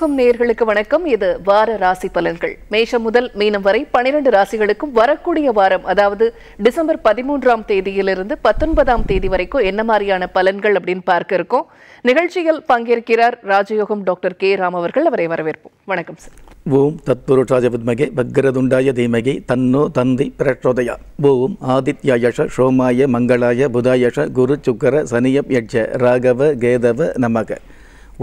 யோகம் நேர்களுக்கு வணக்கம் இது வார ராசி பலன்கள் மேஷம் முதல் மீனம் வரை பனிரெண்டு ராசிகளுக்கும் வரக்கூடிய வாரம் அதாவது டிசம்பர் பதிமூன்றாம் தேதியிலிருந்து பத்தொன்பதாம் தேதி வரைக்கும் என்ன மாதிரியான பலன்கள் அப்படின்னு பார்க்க இருக்கோம் நிகழ்ச்சியில் பங்கேற்கிறார் ராஜயோகம் டாக்டர் கே ராம் அவர்கள் அவரை வரவேற்போம் வணக்கம் சார் ஓம் தத்புரு பத்மகே பக்ரதுண்டாய தீமகே தன்னோ தந்தி பிரச்சோதயா ஓம் ஆதித்யாயஷ சோமாய மங்களாய புதாயஷ குரு சுக்கர சனியப் யட்ச ராகவ கேதவ நமக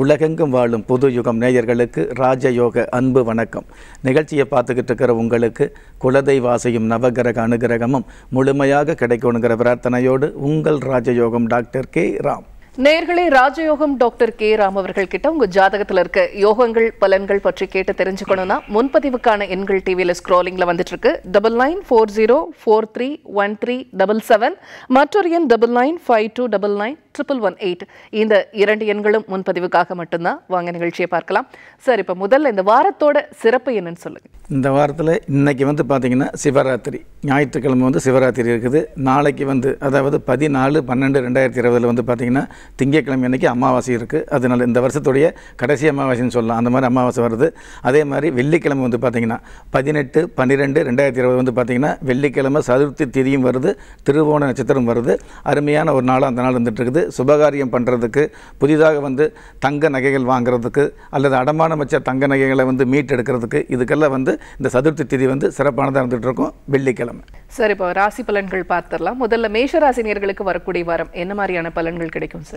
உலகெங்கும் வாழும் புது யுகம் நேயர்களுக்கு ராஜயோக அன்பு வணக்கம் நிகழ்ச்சியை பார்த்துக்கிட்டு இருக்கிற உங்களுக்கு குலதெய்வாசையும் நவகிரக அனுகிரகமும் முழுமையாக கிடைக்கணுங்கிற பிரார்த்தனையோடு உங்கள் ராஜயோகம் டாக்டர் கே ராம் நேர்களே ராஜயோகம் டாக்டர் கே ராம் அவர்கள் கிட்ட உங்க ஜாதகத்துல இருக்க யோகங்கள் பலன்கள் பற்றி கேட்டு தெரிஞ்சுக்கணும்னா முன்பதிவுக்கான எண்கள் டிவியில ஸ்க்ரோலிங்ல வந்துட்டு இருக்கு double nine four zero four three one three double seven மற்றொரு எண் double nine five two double nine triple one eight இந்த இரண்டு எண்களும் முன்பதிவுக்காக மட்டும்தான் வாங்க நிகழ்ச்சியை பார்க்கலாம் சார் இப்போ முதல்ல இந்த வாரத்தோட சிறப்பு என்னன்னு சொல்லுங்க இந்த வாரத்தில் இன்னைக்கு வந்து பார்த்தீங்கன்னா சிவராத்திரி ஞாயிற்றுக்கிழமை வந்து சிவராத்திரி இருக்குது நாளைக்கு வந்து அதாவது பதினாலு பன்னெண்டு ரெண்டாயிரத்தி இருபதில் வந்து பார்த்தீங்கன்னா திங்கட்கிழமை அன்றைக்கி அமாவாசை இருக்குது அதனால் இந்த வருஷத்துடைய கடைசி அமாவாசைன்னு சொல்லலாம் அந்த மாதிரி அமாவாசை வருது அதே மாதிரி வெள்ளிக்கிழமை வந்து பார்த்திங்கன்னா பதினெட்டு பன்னிரெண்டு ரெண்டாயிரத்தி இருபது வந்து பார்த்திங்கன்னா வெள்ளிக்கிழமை சதுர்த்தி திதியும் வருது திருவோண நட்சத்திரம் வருது அருமையான ஒரு நாள் அந்த நாள் வந்துட்டுருக்குது சுபகாரியம் பண்ணுறதுக்கு புதிதாக வந்து தங்க நகைகள் வாங்குறதுக்கு அல்லது அடமானம் வச்ச தங்க நகைகளை வந்து மீட்டெடுக்கிறதுக்கு இதுக்கெல்லாம் வந்து இந்த சதுர்த்தி திதி வந்து சிறப்பானதாக இருந்துகிட்டு இருக்கும் வெள்ளிக்கிழமை சரி இப்போ ராசி பலன்கள் பார்த்துடலாம் முதல்ல மேஷராசினியர்களுக்கு வரக்கூடிய வாரம் என்ன மாதிரியான பலன்கள் கிடைக்கும் சார்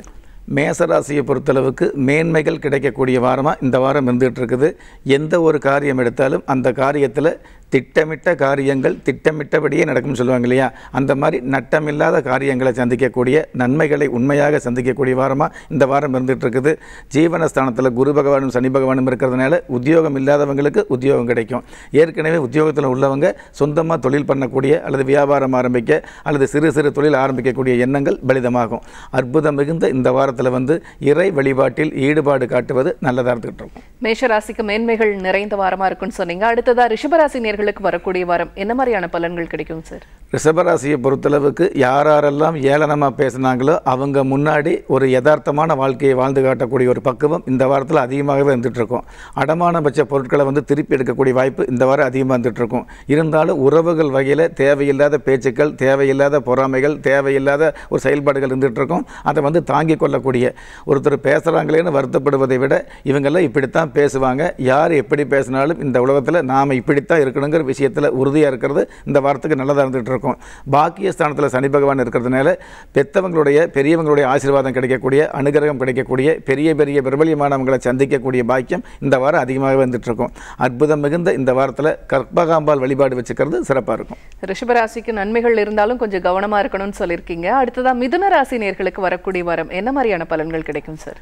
மேசராசியை பொறுத்தளவுக்கு மேன்மைகள் கிடைக்கக்கூடிய வாரமாக இந்த வாரம் இருந்துகிட்டு இருக்குது எந்த ஒரு காரியம் எடுத்தாலும் அந்த காரியத்தில் திட்டமிட்ட காரியங்கள் திட்டமிட்டபடியே நடக்கும்னு சொல்லுவாங்க இல்லையா அந்த மாதிரி நட்டமில்லாத காரியங்களை சந்திக்கக்கூடிய நன்மைகளை உண்மையாக சந்திக்கக்கூடிய வாரமாக இந்த வாரம் இருந்துகிட்டு இருக்குது ஜீவனஸ்தானத்தில் குரு பகவானும் சனி பகவானும் இருக்கிறதுனால உத்தியோகம் இல்லாதவங்களுக்கு உத்தியோகம் கிடைக்கும் ஏற்கனவே உத்தியோகத்தில் உள்ளவங்க சொந்தமாக தொழில் பண்ணக்கூடிய அல்லது வியாபாரம் ஆரம்பிக்க அல்லது சிறு சிறு தொழில் ஆரம்பிக்கக்கூடிய எண்ணங்கள் பலிதமாகும் அற்புதம் மிகுந்த இந்த வாரத்தில் வந்து இறை வழிபாட்டில் ஈடுபாடு காட்டுவது நல்லதாக இருந்துகிட்டு இருக்கும் மேஷராசிக்கு மேன்மைகள் நிறைந்த வாரமாக இருக்குன்னு சொன்னீங்க அடுத்ததாக ரிஷபராசி நேர்கள் நேர்களுக்கு வரக்கூடிய வாரம் என்ன மாதிரியான பலன்கள் கிடைக்கும் சார் ரிஷபராசியை பொறுத்தளவுக்கு யாரெல்லாம் ஏளனமாக பேசினாங்களோ அவங்க முன்னாடி ஒரு யதார்த்தமான வாழ்க்கையை வாழ்ந்து காட்டக்கூடிய ஒரு பக்குவம் இந்த வாரத்தில் அதிகமாகவே வந்துட்டுருக்கும் அடமான பட்ச பொருட்களை வந்து திருப்பி எடுக்கக்கூடிய வாய்ப்பு இந்த வாரம் அதிகமாக வந்துட்டுருக்கும் இருந்தாலும் உறவுகள் வகையில் தேவையில்லாத பேச்சுக்கள் தேவையில்லாத பொறாமைகள் தேவையில்லாத ஒரு செயல்பாடுகள் இருந்துகிட்ருக்கும் அதை வந்து தாங்கிக் கொள்ளக்கூடிய ஒருத்தர் பேசுகிறாங்களேன்னு வருத்தப்படுவதை விட இவங்கெல்லாம் இப்படித்தான் பேசுவாங்க யார் எப்படி பேசினாலும் இந்த உலகத்தில் நாம் இப்படித்தான் இருக்கணும் இருக்கணுங்கிற விஷயத்தில் உறுதியாக இருக்கிறது இந்த வாரத்துக்கு நல்லதாக இருந்துகிட்டு இருக்கும் பாக்கிய ஸ்தானத்தில் சனி பகவான் இருக்கிறதுனால பெத்தவங்களுடைய பெரியவங்களுடைய ஆசீர்வாதம் கிடைக்கக்கூடிய அனுகிரகம் கிடைக்கக்கூடிய பெரிய பெரிய பிரபலியமானவங்களை சந்திக்கக்கூடிய பாக்கியம் இந்த வாரம் அதிகமாக வந்துட்டு இருக்கும் அற்புதம் மிகுந்த இந்த வாரத்தில் கற்பகாம்பால் வழிபாடு வச்சுக்கிறது சிறப்பாக இருக்கும் ரிஷபராசிக்கு நன்மைகள் இருந்தாலும் கொஞ்சம் கவனமாக இருக்கணும்னு சொல்லியிருக்கீங்க அடுத்ததான் மிதுன ராசி நேர்களுக்கு வரக்கூடிய வாரம் என்ன மாதிரியான பலன்கள் கிடைக்கும் சார்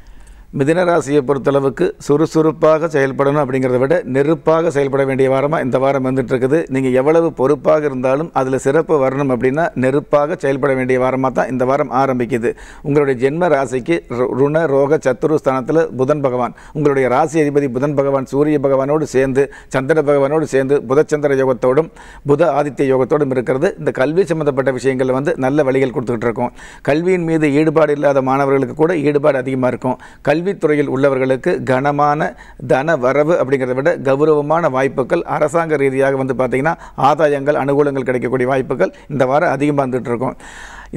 மிதினராசியை பொறுத்தளவுக்கு சுறுசுறுப்பாக செயல்படணும் அப்படிங்கிறத விட நெருப்பாக செயல்பட வேண்டிய வாரமாக இந்த வாரம் வந்துட்டுருக்குது நீங்கள் எவ்வளவு பொறுப்பாக இருந்தாலும் அதில் சிறப்பு வரணும் அப்படின்னா நெருப்பாக செயல்பட வேண்டிய வாரமாக தான் இந்த வாரம் ஆரம்பிக்குது உங்களுடைய ஜென்ம ராசிக்கு ருண ரோக சத்துரு ஸ்தானத்தில் புதன் பகவான் உங்களுடைய ராசி அதிபதி புதன் பகவான் சூரிய பகவானோடு சேர்ந்து சந்திர பகவானோடு சேர்ந்து புதச்சந்திர யோகத்தோடும் புத ஆதித்ய யோகத்தோடும் இருக்கிறது இந்த கல்வி சம்மந்தப்பட்ட விஷயங்களில் வந்து நல்ல வழிகள் கொடுத்துக்கிட்டு இருக்கோம் கல்வியின் மீது ஈடுபாடு இல்லாத மாணவர்களுக்கு கூட ஈடுபாடு அதிகமாக இருக்கும் கல்வி கல்வித்துறையில் உள்ளவர்களுக்கு கனமான தன வரவு அப்படிங்கிறத விட கௌரவமான வாய்ப்புகள் அரசாங்க ரீதியாக வந்து பார்த்திங்கன்னா ஆதாயங்கள் அனுகூலங்கள் கிடைக்கக்கூடிய வாய்ப்புகள் இந்த வாரம் அதிகமாக இருக்கும்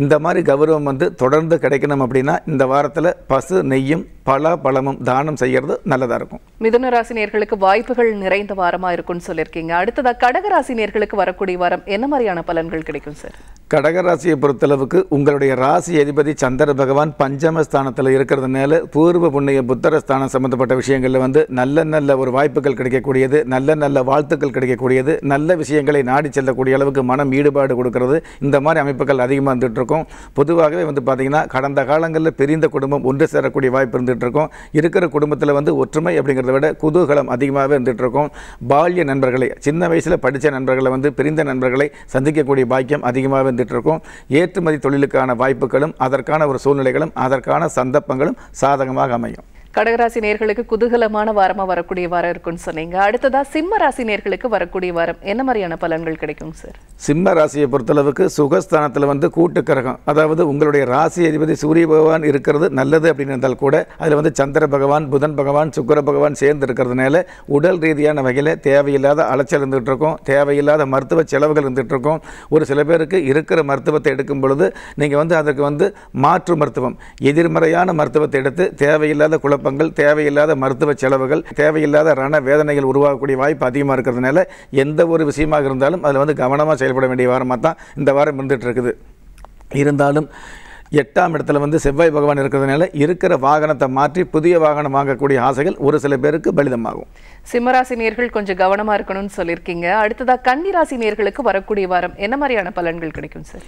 இந்த மாதிரி கௌரவம் வந்து தொடர்ந்து கிடைக்கணும் அப்படின்னா இந்த வாரத்தில் பசு நெய்யும் பல பலமும் தானம் செய்கிறது நல்லதாக இருக்கும் மிதுன ராசி நேர்களுக்கு வாய்ப்புகள் நிறைந்த வாரமாக இருக்கும்னு சொல்லியிருக்கீங்க அடுத்ததாக கடகராசி நேர்களுக்கு வரக்கூடிய வாரம் என்ன மாதிரியான பலன்கள் கிடைக்கும் சார் கடகராசியை பொறுத்தளவுக்கு உங்களுடைய ராசி அதிபதி சந்திர பகவான் பஞ்சமஸ்தானத்தில் இருக்கிறதுனால பூர்வ புண்ணிய புத்தரஸ்தானம் சம்மந்தப்பட்ட சம்பந்தப்பட்ட விஷயங்களில் வந்து நல்ல நல்ல ஒரு வாய்ப்புகள் கிடைக்கக்கூடியது நல்ல நல்ல வாழ்த்துக்கள் கிடைக்கக்கூடியது நல்ல விஷயங்களை நாடி செல்லக்கூடிய அளவுக்கு மனம் ஈடுபாடு கொடுக்கறது இந்த மாதிரி அமைப்புகள் அதிகமாக வந்துட்டு இருக்கும் பொதுவாகவே வந்து பார்த்தீங்கன்னா கடந்த காலங்களில் பிரிந்த குடும்பம் ஒன்று சேரக்கூடிய வாய்ப்பு இருந்து இருந்துகிட்ருக்கோம் இருக்கிற குடும்பத்தில் வந்து ஒற்றுமை அப்படிங்கிறத விட குதூகலம் அதிகமாகவே இருந்துகிட்ருக்கோம் பால்ய நண்பர்களை சின்ன வயசில் படித்த நண்பர்களை வந்து பிரிந்த நண்பர்களை சந்திக்கக்கூடிய பாக்கியம் அதிகமாக இருந்துகிட்ருக்கோம் ஏற்றுமதி தொழிலுக்கான வாய்ப்புகளும் அதற்கான ஒரு சூழ்நிலைகளும் அதற்கான சந்தர்ப்பங்களும் சாதகமாக அமையும் கடகராசி நேர்களுக்கு குதூகலமான வாரமாக வரக்கூடிய வாரம் இருக்கும்னு சொன்னீங்க அடுத்ததாக சிம்ம ராசி நேர்களுக்கு வரக்கூடிய வாரம் என்ன மாதிரியான பலன்கள் கிடைக்கும் சார் சிம்ம ராசியை பொறுத்தளவுக்கு சுகஸ்தானத்தில் வந்து கூட்டு கிரகம் அதாவது உங்களுடைய ராசி அதிபதி சூரிய பகவான் இருக்கிறது நல்லது அப்படின்னு இருந்தால் கூட அதில் வந்து சந்திர பகவான் புதன் பகவான் சுக்கர பகவான் சேர்ந்து இருக்கிறதுனால உடல் ரீதியான வகையில் தேவையில்லாத அலைச்சல் இருந்துகிட்டு இருக்கும் தேவையில்லாத மருத்துவ செலவுகள் இருந்துகிட்டு இருக்கும் ஒரு சில பேருக்கு இருக்கிற மருத்துவத்தை எடுக்கும் பொழுது நீங்கள் வந்து அதற்கு வந்து மாற்று மருத்துவம் எதிர்மறையான மருத்துவத்தை எடுத்து தேவையில்லாத குழப்பம் குழப்பங்கள் தேவையில்லாத மருத்துவ செலவுகள் தேவையில்லாத ரண வேதனைகள் உருவாகக்கூடிய வாய்ப்பு அதிகமாக இருக்கிறதுனால எந்த ஒரு விஷயமாக இருந்தாலும் அதில் வந்து கவனமாக செயல்பட வேண்டிய வாரமாக தான் இந்த வாரம் இருந்துகிட்டு இருக்குது இருந்தாலும் எட்டாம் இடத்துல வந்து செவ்வாய் பகவான் இருக்கிறதுனால இருக்கிற வாகனத்தை மாற்றி புதிய வாகனம் வாங்கக்கூடிய ஆசைகள் ஒரு சில பேருக்கு பலிதமாகும் சிம்மராசி நேர்கள் கொஞ்சம் கவனமாக இருக்கணும்னு சொல்லியிருக்கீங்க அடுத்ததாக கன்னிராசி நேர்களுக்கு வரக்கூடிய வாரம் என்ன மாதிரியான பலன்கள் கிடைக்கும் சார்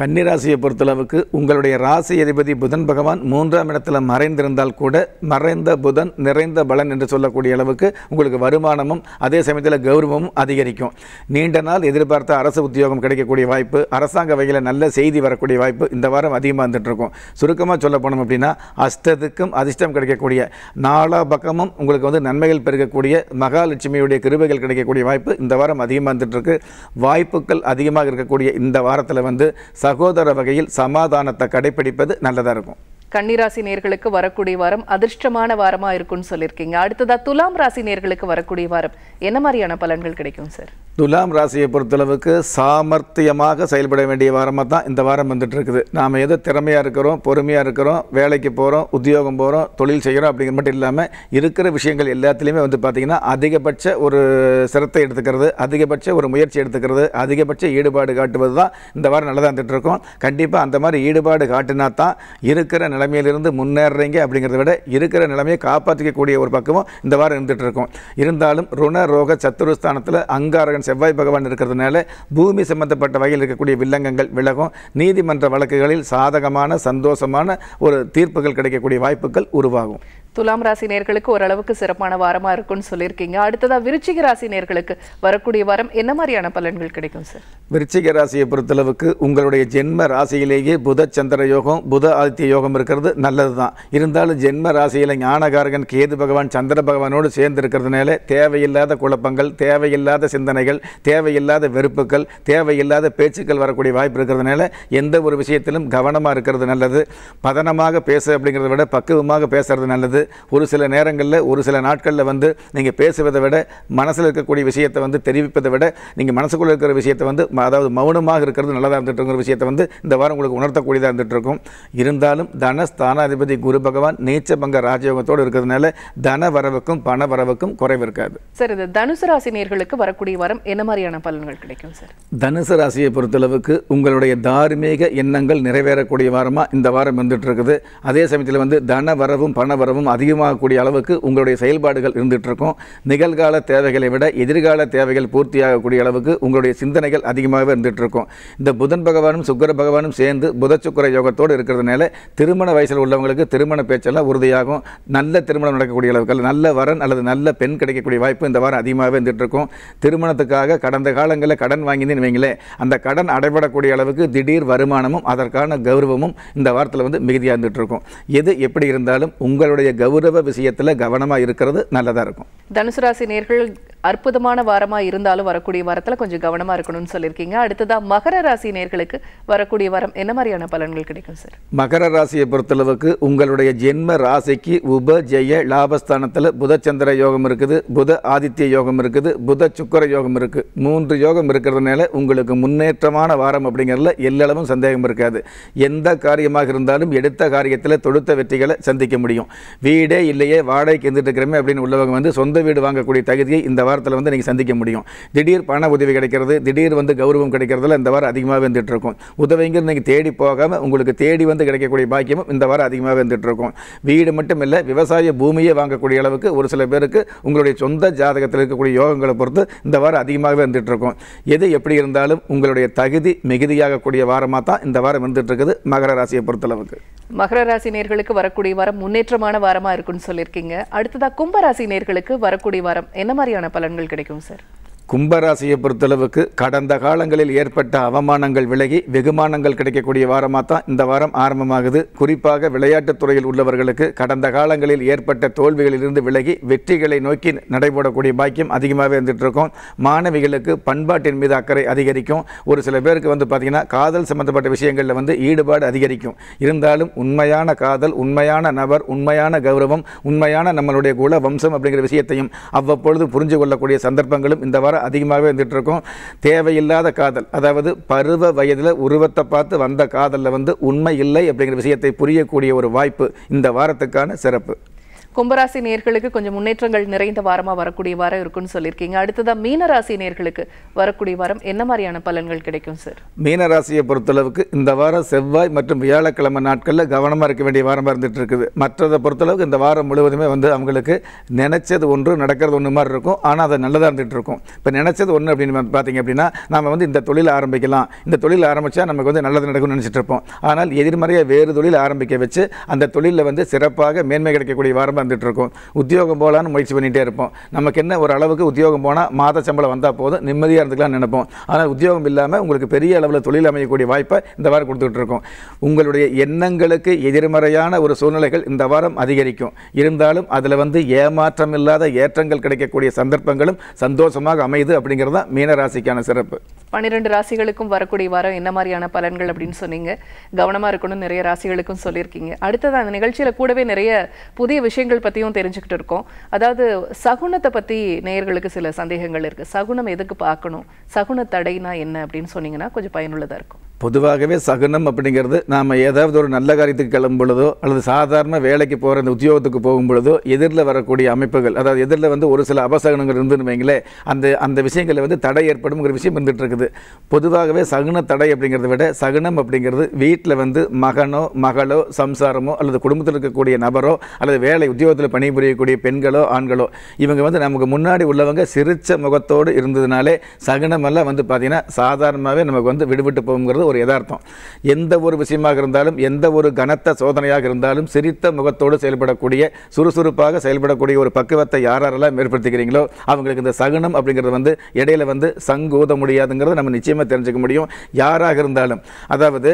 கன்னிராசியை பொறுத்தளவுக்கு உங்களுடைய ராசி அதிபதி புதன் பகவான் மூன்றாம் இடத்துல மறைந்திருந்தால் கூட மறைந்த புதன் நிறைந்த பலன் என்று சொல்லக்கூடிய அளவுக்கு உங்களுக்கு வருமானமும் அதே சமயத்தில் கௌரவமும் அதிகரிக்கும் நீண்ட நாள் எதிர்பார்த்த அரசு உத்தியோகம் கிடைக்கக்கூடிய வாய்ப்பு அரசாங்க வகையில் நல்ல செய்தி வரக்கூடிய வாய்ப்பு இந்த வாரம் அதிகமாக இருக்கும் சுருக்கமாக சொல்ல போனோம் அப்படின்னா அஷ்டத்துக்கும் அதிர்ஷ்டம் கிடைக்கக்கூடிய நாலா பக்கமும் உங்களுக்கு வந்து நன்மைகள் பெருகக்கூடிய மகாலட்சுமியுடைய கிருபைகள் கிடைக்கக்கூடிய வாய்ப்பு இந்த வாரம் அதிகமாக வந்துட்டுருக்கு வாய்ப்புகள் அதிகமாக இருக்கக்கூடிய இந்த வாரத்தில் வந்து சகோதர வகையில் சமாதானத்தை கடைபிடிப்பது நல்லதாக இருக்கும் கன்னிராசி நேர்களுக்கு வரக்கூடிய வாரம் அதிர்ஷ்டமான வாரமாக இருக்கும்னு சொல்லியிருக்கீங்க அடுத்ததா துலாம் ராசி நேர்களுக்கு வரக்கூடிய வாரம் என்ன மாதிரியான பலன்கள் கிடைக்கும் சார் துலாம் ராசியை பொறுத்தளவுக்கு சாமர்த்தியமாக செயல்பட வேண்டிய வாரமாக தான் இந்த வாரம் வந்துட்டு இருக்குது நாம் எது திறமையாக இருக்கிறோம் பொறுமையாக இருக்கிறோம் வேலைக்கு போகிறோம் உத்தியோகம் போகிறோம் தொழில் செய்கிறோம் அப்படிங்கிற மட்டும் இல்லாமல் இருக்கிற விஷயங்கள் எல்லாத்துலேயுமே வந்து பார்த்திங்கன்னா அதிகபட்ச ஒரு சிரத்தை எடுத்துக்கிறது அதிகபட்ச ஒரு முயற்சி எடுத்துக்கிறது அதிகபட்ச ஈடுபாடு காட்டுவது தான் இந்த வாரம் நல்லா தான் இருக்கோம் கண்டிப்பாக அந்த மாதிரி ஈடுபாடு காட்டினா தான் இருக்கிற நிலைமையிலிருந்து முன்னேறுறீங்க அப்படிங்கிறத விட இருக்கிற நிலைமையை காப்பாற்றிக்கக்கூடிய ஒரு பக்கமும் இந்த வாரம் இருந்துகிட்டு இருக்கும் இருந்தாலும் ருண ரோக சத்துருஸ்தானத்தில் அங்காரகன் செவ்வாய் பகவான் இருக்கிறதுனால பூமி சம்பந்தப்பட்ட வகையில் இருக்கக்கூடிய வில்லங்கங்கள் விலகும் நீதிமன்ற வழக்குகளில் சாதகமான சந்தோஷமான ஒரு தீர்ப்புகள் கிடைக்கக்கூடிய வாய்ப்புகள் உருவாகும் துலாம் ராசி நேர்களுக்கு ஓரளவுக்கு சிறப்பான வாரமாக இருக்கும்னு சொல்லியிருக்கீங்க அடுத்ததாக விருச்சிக ராசி நேர்களுக்கு வரக்கூடிய வாரம் என்ன மாதிரியான பலன்கள் கிடைக்கும் சார் விருச்சிக ராசியை பொறுத்தளவுக்கு உங்களுடைய ஜென்ம ராசியிலேயே புத சந்திர யோகம் புத ஆதித்ய யோகம் இருக்கிறது நல்லது தான் இருந்தாலும் ஜென்ம ராசியில் ஞானகாரகன் கேது பகவான் சந்திர பகவானோடு சேர்ந்து இருக்கிறதுனால தேவையில்லாத குழப்பங்கள் தேவையில்லாத சிந்தனைகள் தேவையில்லாத வெறுப்புகள் தேவையில்லாத பேச்சுக்கள் வரக்கூடிய வாய்ப்பு இருக்கிறதுனால எந்த ஒரு விஷயத்திலும் கவனமாக இருக்கிறது நல்லது பதனமாக பேச அப்படிங்கிறத விட பக்குவமாக பேசுறது நல்லது ஒரு சில நேரங்களில் ஒரு சில நாட்களில் வந்து நீங்கள் பேசுவதை விட மனசில் இருக்கக்கூடிய விஷயத்தை வந்து தெரிவிப்பதை விட நீங்கள் மனசுக்குள்ளே இருக்கிற விஷயத்தை வந்து அதாவது மௌனமாக இருக்கிறது நல்லதாக இருந்துகிட்டு விஷயத்தை வந்து இந்த வாரம் உங்களுக்கு உணர்த்தக்கூடியதாக இருக்கும் இருந்தாலும் தன ஸ்தானாதிபதி குரு பகவான் நீச்சபங்க ராஜயோகத்தோடு இருக்கிறதுனால தன வரவுக்கும் பண வரவுக்கும் குறைவு இருக்காது சார் இந்த தனுசு ராசி நேர்களுக்கு வரக்கூடிய வாரம் என்ன மாதிரியான பலன்கள் கிடைக்கும் சார் தனுசு ராசியை பொறுத்தளவுக்கு உங்களுடைய தார்மீக எண்ணங்கள் நிறைவேறக்கூடிய வாரமாக இந்த வாரம் வந்துட்டு இருக்குது அதே சமயத்தில் வந்து தன வரவும் பண வரவும் அதிகமாகக்கூடிய அளவுக்கு உங்களுடைய செயல்பாடுகள் இருக்கும் நிகழ்கால தேவைகளை விட எதிர்கால தேவைகள் பூர்த்தியாகக்கூடிய அளவுக்கு உங்களுடைய சிந்தனைகள் அதிகமாகவே இருக்கும் இந்த புதன் பகவானும் சுக்கர பகவானும் சேர்ந்து புதச்சுக்கர யோகத்தோடு இருக்கிறதுனால திருமண வயசில் உள்ளவங்களுக்கு திருமண பேச்செல்லாம் உறுதியாகும் நல்ல திருமணம் நடக்கக்கூடிய அளவுக்கு நல்ல வரன் அல்லது நல்ல பெண் கிடைக்கக்கூடிய வாய்ப்பு இந்த வாரம் அதிகமாகவே இருக்கும் திருமணத்துக்காக கடந்த காலங்களில் கடன் வாங்கினேன்னு வைங்களே அந்த கடன் அடைபடக்கூடிய அளவுக்கு திடீர் வருமானமும் அதற்கான கௌரவமும் இந்த வாரத்தில் வந்து மிகுதியாக இருக்கும் எது எப்படி இருந்தாலும் உங்களுடைய கௌரவ விஷயத்தில் கவனமாக இருக்கிறது நல்லதாக இருக்கும் தனுசு ராசி நேர்கள் அற்புதமான வாரமாக இருந்தாலும் வரக்கூடிய வாரத்தில் கொஞ்சம் கவனமாக இருக்கணும்னு சொல்லியிருக்கீங்க அடுத்ததாக மகர ராசி நேர்களுக்கு வரக்கூடிய வாரம் என்ன மாதிரியான பலன்கள் கிடைக்கும் சார் மகர ராசியை பொறுத்தளவுக்கு உங்களுடைய ஜென்ம ராசிக்கு உப ஜெய லாபஸ்தானத்தில் புத சந்திர யோகம் இருக்குது புத ஆதித்ய யோகம் இருக்குது புத சுக்கர யோகம் இருக்குது மூன்று யோகம் இருக்கிறதுனால உங்களுக்கு முன்னேற்றமான வாரம் அப்படிங்கிறதுல எல்லளவும் சந்தேகம் இருக்காது எந்த காரியமாக இருந்தாலும் எடுத்த காரியத்தில் தொடுத்த வெற்றிகளை சந்திக்க முடியும் வீடே இல்லையே வாடகைக்கு எந்திட்டு இருக்கிறமே அப்படின்னு உள்ளவங்க வந்து சொந்த வீடு வாங்கக்கூடிய தகுதியை இந்த வாரம் வாரத்தில் வந்து நீங்கள் சந்திக்க முடியும் திடீர் பண உதவி கிடைக்கிறது திடீர் வந்து கௌரவம் கிடைக்கிறதுல இந்த வாரம் அதிகமாக வந்துட்டுருக்கும் உதவிங்கிறது நீங்கள் தேடி போகாமல் உங்களுக்கு தேடி வந்து கிடைக்கக்கூடிய பாக்கியமும் இந்த வாரம் அதிகமாக வந்துட்டுருக்கும் வீடு மட்டும் இல்லை விவசாய பூமியை வாங்கக்கூடிய அளவுக்கு ஒரு சில பேருக்கு உங்களுடைய சொந்த ஜாதகத்தில் இருக்கக்கூடிய யோகங்களை பொறுத்து இந்த வாரம் அதிகமாகவே வந்துட்டுருக்கும் எது எப்படி இருந்தாலும் உங்களுடைய தகுதி மிகுதியாகக்கூடிய வாரமாக தான் இந்த வாரம் வந்துட்டுருக்குது மகர ராசியை பொறுத்தளவுக்கு மகர ராசி நேர்களுக்கு வரக்கூடிய வாரம் முன்னேற்றமான வாரமா இருக்குன்னு சொல்லியிருக்கீங்க அடுத்ததா கும்பராசி நேர்களுக்கு வரக்கூடிய வாரம் என்ன மாதிரியான பலன்கள் கிடைக்கும் சார் கும்பராசியை பொறுத்தளவுக்கு கடந்த காலங்களில் ஏற்பட்ட அவமானங்கள் விலகி வெகுமானங்கள் கிடைக்கக்கூடிய வாரமாக தான் இந்த வாரம் ஆரம்பமாகுது குறிப்பாக விளையாட்டுத் துறையில் உள்ளவர்களுக்கு கடந்த காலங்களில் ஏற்பட்ட தோல்விகளிலிருந்து விலகி வெற்றிகளை நோக்கி நடைபோடக்கூடிய பாக்கியம் அதிகமாகவே இருக்கும் மாணவிகளுக்கு பண்பாட்டின் மீது அக்கறை அதிகரிக்கும் ஒரு சில பேருக்கு வந்து பார்த்திங்கன்னா காதல் சம்மந்தப்பட்ட விஷயங்களில் வந்து ஈடுபாடு அதிகரிக்கும் இருந்தாலும் உண்மையான காதல் உண்மையான நபர் உண்மையான கௌரவம் உண்மையான நம்மளுடைய குல வம்சம் அப்படிங்கிற விஷயத்தையும் அவ்வப்பொழுது புரிஞ்சு கொள்ளக்கூடிய சந்தர்ப்பங்களும் இந்த வாரம் அதிகமாகவே இருக்கும் தேவையில்லாத காதல் அதாவது பருவ வயதில் உருவத்தை பார்த்து வந்த காதலில் வந்து உண்மை இல்லை அப்படிங்கிற விஷயத்தை புரியக்கூடிய ஒரு வாய்ப்பு இந்த வாரத்துக்கான சிறப்பு கும்பராசி நேர்களுக்கு கொஞ்சம் முன்னேற்றங்கள் நிறைந்த வாரமாக வரக்கூடிய வாரம் இருக்குன்னு சொல்லியிருக்கீங்க அடுத்ததாக மீனராசி நேர்களுக்கு வரக்கூடிய வாரம் என்ன மாதிரியான பலன்கள் கிடைக்கும் சார் மீனராசியை பொறுத்தளவுக்கு இந்த வாரம் செவ்வாய் மற்றும் வியாழக்கிழமை நாட்களில் கவனமாக இருக்க வேண்டிய வாரமாக இருந்துட்டு இருக்குது மற்றதை பொறுத்தளவுக்கு இந்த வாரம் முழுவதுமே வந்து அவங்களுக்கு நினைச்சது ஒன்று நடக்கிறது ஒன்று மாதிரி இருக்கும் ஆனால் அதை நல்லதாக இருந்துட்டு இருக்கும் இப்போ நினைச்சது ஒன்று அப்படின்னு பார்த்தீங்க அப்படின்னா நம்ம வந்து இந்த தொழில் ஆரம்பிக்கலாம் இந்த தொழில் ஆரம்பித்தா நமக்கு வந்து நல்லது நடக்கும்னு நினச்சிட்டு இருப்போம் ஆனால் எதிர்மறையாக வேறு தொழில் ஆரம்பிக்க வச்சு அந்த தொழிலில் வந்து சிறப்பாக மேன்மை கிடைக்கக்கூடிய வாரமாக இருக்கும் உத்தியோகம் போகலான்னு முயற்சி பண்ணிகிட்டே இருப்போம் நமக்கு என்ன ஒரு அளவுக்கு உத்தியோகம் போனால் மாத சம்பளம் வந்தால் போதும் நிம்மதியாக இருந்துக்கலாம் நினைப்போம் ஆனால் உத்தியோகம் இல்லாமல் உங்களுக்கு பெரிய அளவில் தொழில் அமையக்கூடிய வாய்ப்பை இந்த வாரம் கொடுத்துக்கிட்டு இருக்கோம் உங்களுடைய எண்ணங்களுக்கு எதிர்மறையான ஒரு சூழ்நிலைகள் இந்த வாரம் அதிகரிக்கும் இருந்தாலும் அதில் வந்து ஏமாற்றம் இல்லாத ஏற்றங்கள் கிடைக்கக்கூடிய சந்தர்ப்பங்களும் சந்தோஷமாக அமையுது அப்படிங்கிறது தான் மீன ராசிக்கான சிறப்பு பன்னிரெண்டு ராசிகளுக்கும் வரக்கூடிய வாரம் என்ன மாதிரியான பலன்கள் அப்படின்னு சொன்னீங்க கவனமாக இருக்கணும் நிறைய ராசிகளுக்கும் சொல்லியிருக்கீங்க அடுத்தது அந்த நிகழ்ச்சியில் கூடவே நிறைய புதிய விஷயங்கள் விஷயங்கள் பற்றியும் தெரிஞ்சுக்கிட்டு இருக்கோம் அதாவது சகுனத்தை பற்றி நேயர்களுக்கு சில சந்தேகங்கள் இருக்குது சகுனம் எதுக்கு பார்க்கணும் சகுன தடைனா என்ன அப்படின்னு சொன்னீங்கன்னா கொஞ்சம் பயனுள்ளதாக இருக்கும் பொதுவாகவே சகுனம் அப்படிங்கிறது நாம் ஏதாவது ஒரு நல்ல காரியத்துக்கு கிளம்பும் பொழுதோ அல்லது சாதாரண வேலைக்கு போகிற அந்த உத்தியோகத்துக்கு போகும் பொழுதோ எதிரில் வரக்கூடிய அமைப்புகள் அதாவது எதிரில் வந்து ஒரு சில அபசகனங்கள் இருந்துன்னு வைங்களேன் அந்த அந்த விஷயங்களில் வந்து தடை ஏற்படும்ங்கிற விஷயம் இருந்துகிட்டு இருக்குது பொதுவாகவே சகுன தடை அப்படிங்கிறத விட சகுனம் அப்படிங்கிறது வீட்டில் வந்து மகனோ மகளோ சம்சாரமோ அல்லது குடும்பத்தில் இருக்கக்கூடிய நபரோ அல்லது வேலை உத்தியோகத்தில் பணிபுரியக்கூடிய பெண்களோ ஆண்களோ இவங்க வந்து நமக்கு முன்னாடி உள்ளவங்க சிரித்த முகத்தோடு இருந்ததுனாலே சகுனமெல்லாம் வந்து பார்த்திங்கன்னா சாதாரணமாகவே நமக்கு வந்து விடுபட்டு போகுங்கிறது ஒரு யதார்த்தம் எந்த ஒரு விஷயமாக இருந்தாலும் எந்த ஒரு கனத்த சோதனையாக இருந்தாலும் சிரித்த முகத்தோடு செயல்படக்கூடிய சுறுசுறுப்பாக செயல்படக்கூடிய ஒரு பக்குவத்தை யாரெல்லாம் ஏற்படுத்திக்கிறீங்களோ அவங்களுக்கு இந்த சகுனம் அப்படிங்கிறது வந்து இடையில வந்து சங்கூத முடியாதுங்கிறத நம்ம நிச்சயமாக தெரிஞ்சுக்க முடியும் யாராக இருந்தாலும் அதாவது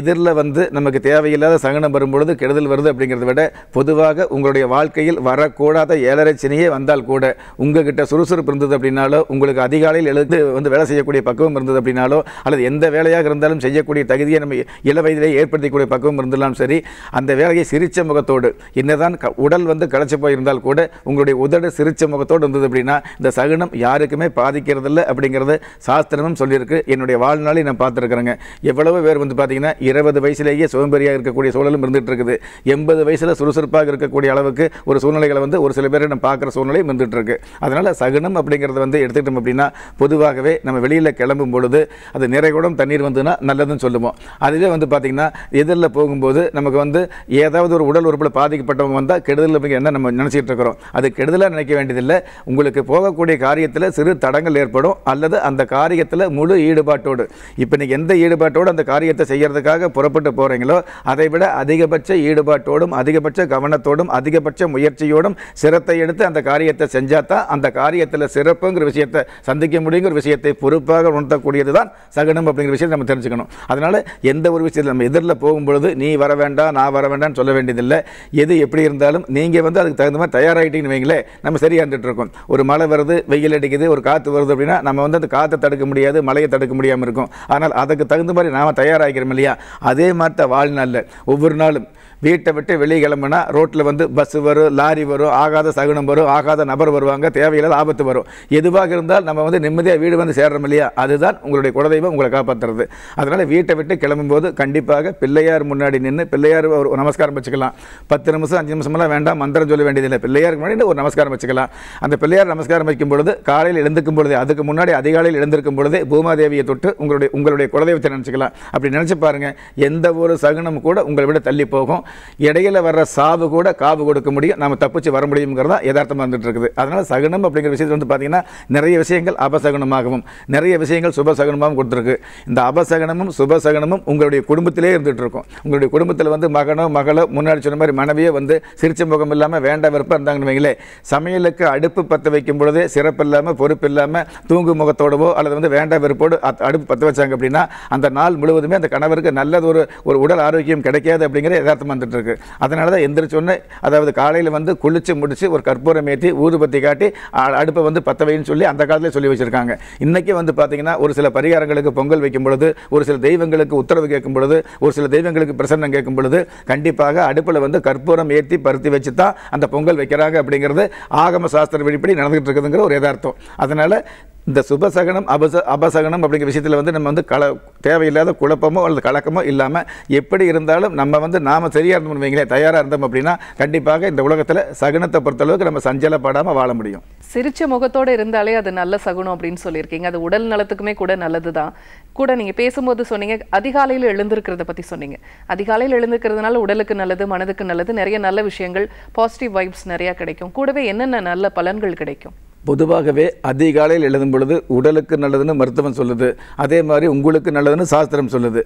எதிரில் வந்து நமக்கு தேவையில்லாத சகுனம் வரும்பொழுது கெடுதல் வருது அப்படிங்கிறத விட பொதுவாக உங்களுடைய வாழ்க்கையில் வரக்கூடாத ஏழரை சினியே வந்தால் கூட உங்ககிட்ட சுறுசுறுப்பு இருந்தது அப்படின்னாலோ உங்களுக்கு அதிகாலையில் எழுந்து வந்து வேலை செய்யக்கூடிய பக்குவம் இருந்தது அப்படின்னாலோ அல்லது எந்த வேலையாக இருந்தாலும் ஏதேனும் செய்யக்கூடிய தகுதியை நம்ம இள வயதிலே ஏற்படுத்திக்கூடிய பக்குவம் இருந்தாலும் சரி அந்த வேலையை சிரிச்ச முகத்தோடு என்னதான் உடல் வந்து களைச்சி போயிருந்தால் கூட உங்களுடைய உதடு சிரிச்ச முகத்தோடு இருந்தது அப்படின்னா இந்த சகுனம் யாருக்குமே பாதிக்கிறதில்ல அப்படிங்கிறத சாஸ்திரமும் சொல்லியிருக்கு என்னுடைய வாழ்நாளை நான் பார்த்துருக்குறேங்க எவ்வளவு பேர் வந்து பார்த்தீங்கன்னா இருபது வயசுலேயே சோம்பேறியாக இருக்கக்கூடிய சூழலும் இருந்துகிட்டு இருக்குது எண்பது வயசில் சுறுசுறுப்பாக இருக்கக்கூடிய அளவுக்கு ஒரு சூழ்நிலைகளை வந்து ஒரு சில பேரை நம்ம பார்க்குற சூழ்நிலையும் இருந்துகிட்டு இருக்கு அதனால் சகுனம் அப்படிங்கிறத வந்து எடுத்துக்கிட்டோம் அப்படின்னா பொதுவாகவே நம்ம வெளியில் கிளம்பும் பொழுது அது நிறைகுடம் தண்ணீர் வந்துன்னா நல்லதுன்னு சொல்லுவோம் அதுவே வந்து பார்த்திங்கன்னா எதிரில் போகும்போது நமக்கு வந்து ஏதாவது ஒரு உடல் உறுப்பில் பாதிக்கப்பட்டவங்க வந்தால் கெடுதல் அப்படிங்கிற என்ன நம்ம நினச்சிக்கிட்டு இருக்கிறோம் அது கெடுதலாக நினைக்க வேண்டியதில்லை உங்களுக்கு போகக்கூடிய காரியத்தில் சிறு தடங்கள் ஏற்படும் அல்லது அந்த காரியத்தில் முழு ஈடுபாட்டோடு இப்போ நீங்கள் எந்த ஈடுபாட்டோடு அந்த காரியத்தை செய்கிறதுக்காக புறப்பட்டு போகிறீங்களோ அதை விட அதிகபட்ச ஈடுபாட்டோடும் அதிகபட்ச கவனத்தோடும் அதிகபட்ச முயற்சியோடும் சிரத்தை எடுத்து அந்த காரியத்தை செஞ்சால் தான் அந்த காரியத்தில் சிறப்புங்கிற விஷயத்தை சந்திக்க முடியுங்கிற விஷயத்தை பொறுப்பாக உணர்த்தக்கூடியது தான் சகனம் அப்படிங்கிற விஷயத்தை நம்ம தெரிஞ்சுக்கணும் இருக்கணும் அதனால் எந்த ஒரு விஷயத்தில் நம்ம எதிரில் போகும்பொழுது நீ வர வேண்டாம் நான் வர வேண்டாம்னு சொல்ல வேண்டியதில்லை எது எப்படி இருந்தாலும் நீங்கள் வந்து அதுக்கு தகுந்த மாதிரி தயாராகிட்டீங்கன்னு வைங்களேன் நம்ம சரியாண்டுட்டு இருக்கோம் ஒரு மழை வருது வெயில் அடிக்குது ஒரு காற்று வருது அப்படின்னா நம்ம வந்து அந்த காற்றை தடுக்க முடியாது மழையை தடுக்க முடியாமல் இருக்கும் ஆனால் அதுக்கு தகுந்த மாதிரி நாம் தயாராகிக்கிறோம் இல்லையா அதே மாதிரி தான் வாழ்நாளில் ஒவ்வொரு நாளும் வீட்டை விட்டு வெளியே கிளம்புனா ரோட்டில் வந்து பஸ்ஸு வரும் லாரி வரும் ஆகாத சகுனம் வரும் ஆகாத நபர் வருவாங்க தேவையில்லாத ஆபத்து வரும் எதுவாக இருந்தால் நம்ம வந்து நிம்மதியாக வீடு வந்து சேர்றோம் இல்லையா அதுதான் உங்களுடைய குலதெய்வம் உங்களை காப்பாற்றுறது அதனால் வீட்டை விட்டு கிளம்பும்போது கண்டிப்பாக பிள்ளையார் முன்னாடி நின்று பிள்ளையார் ஒரு நமஸ்காரம் வச்சுக்கலாம் பத்து நிமிஷம் அஞ்சு நிமிஷமெல்லாம் வேண்டாம் மந்திரம் சொல்ல வேண்டியதில்லை பிள்ளையாருக்கு முன்னாடி ஒரு நமஸ்காரம் வச்சுக்கலாம் அந்த பிள்ளையார் நமஸ்காரம் வைக்கும் பொழுது காலையில் எழுந்துக்கும் பொழுது அதுக்கு முன்னாடி அதிகாலையில் எழுந்திருக்கும் பொழுது பூமாதேவியை தொட்டு உங்களுடைய உங்களுடைய குலதெய்வத்தை நினச்சிக்கலாம் அப்படி நினச்சி பாருங்கள் எந்த ஒரு சகுனம் கூட உங்களை விட தள்ளி போகும் இடையில வர்ற சாவு கூட காவு கொடுக்க முடியும் நம்ம தப்பிச்சு வர முடியுங்கிறதா யதார்த்தமாக இருந்துட்டு இருக்குது அதனால் சகுனம் அப்படிங்கிற விஷயத்தில் வந்து பார்த்தீங்கன்னா நிறைய விஷயங்கள் அபசகுனமாகவும் நிறைய விஷயங்கள் சுபசகுனமாகவும் கொடுத்துருக்கு இந்த அபசகனமும் சுபசகனமும் உங்களுடைய குடும்பத்திலே இருந்துட்டு இருக்கும் உங்களுடைய குடும்பத்தில் வந்து மகனோ மகளோ முன்னாடி சொன்ன மாதிரி மனைவியோ வந்து சிரிச்ச முகம் இல்லாமல் வேண்டாம் விருப்பம் இருந்தாங்கன்னு வைங்களே சமையலுக்கு அடுப்பு பற்ற வைக்கும் பொழுதே சிறப்பு இல்லாமல் பொறுப்பு இல்லாமல் தூங்கு முகத்தோடவோ அல்லது வந்து வேண்டாம் வெறுப்போடு அடுப்பு பற்ற வச்சாங்க அப்படின்னா அந்த நாள் முழுவதுமே அந்த கணவருக்கு நல்லது ஒரு ஒரு உடல் ஆரோக்கியம் கிடைக்காது அப்படிங்கிற யதார்த்தமாக வந்துட்டுருக்கு அதனால தான் எந்திரிச்சோன்னே அதாவது காலையில் வந்து குளித்து முடித்து ஒரு கற்பூரம் ஏற்றி ஊதுபத்தி காட்டி அடுப்பை வந்து பத்தவைன்னு சொல்லி அந்த காலத்திலே சொல்லி வச்சுருக்காங்க இன்றைக்கி வந்து பார்த்திங்கன்னா ஒரு சில பரிகாரங்களுக்கு பொங்கல் வைக்கும் பொழுது ஒரு சில தெய்வங்களுக்கு உத்தரவு கேட்கும் பொழுது ஒரு சில தெய்வங்களுக்கு பிரசன்னம் கேட்கும் பொழுது கண்டிப்பாக அடுப்பில் வந்து கற்பூரம் ஏற்றி பருத்தி வச்சு தான் அந்த பொங்கல் வைக்கிறாங்க அப்படிங்கிறது ஆகம சாஸ்திர வெளிப்படி நடந்துகிட்டு இருக்குதுங்கிற ஒரு யதார்த்தம் அதனால் இந்த சுபசகனம் அபச அபசகனம் அப்படிங்கிற விஷயத்தில் வந்து நம்ம வந்து கல தேவையில்லாத குழப்பமோ அல்லது கலக்கமோ இல்லாமல் எப்படி இருந்தாலும் நம்ம வந்து நாம் சரியாக இருந்தோம் வைங்களேன் தயாராக இருந்தோம் அப்படின்னா கண்டிப்பாக இந்த உலகத்தில் சகுனத்தை பொறுத்தளவுக்கு நம்ம சஞ்சலப்படாமல் வாழ முடியும் சிரிச்ச முகத்தோடு இருந்தாலே அது நல்ல சகுனம் அப்படின்னு சொல்லியிருக்கீங்க அது உடல் நலத்துக்குமே கூட நல்லது தான் கூட நீங்கள் பேசும்போது சொன்னீங்க அதிகாலையில் எழுந்திருக்கிறத பற்றி சொன்னீங்க அதிகாலையில் எழுந்திருக்கிறதுனால உடலுக்கு நல்லது மனதுக்கு நல்லது நிறைய நல்ல விஷயங்கள் பாசிட்டிவ் வைப்ஸ் நிறையா கிடைக்கும் கூடவே என்னென்ன நல்ல பலன்கள் கிடைக்கும் பொதுவாகவே அதிகாலையில் எழுதும் பொழுது உடலுக்கு நல்லதுன்னு மருத்துவம் சொல்லுது அதே மாதிரி உங்களுக்கு நல்லதுன்னு சாஸ்திரம் சொல்லுது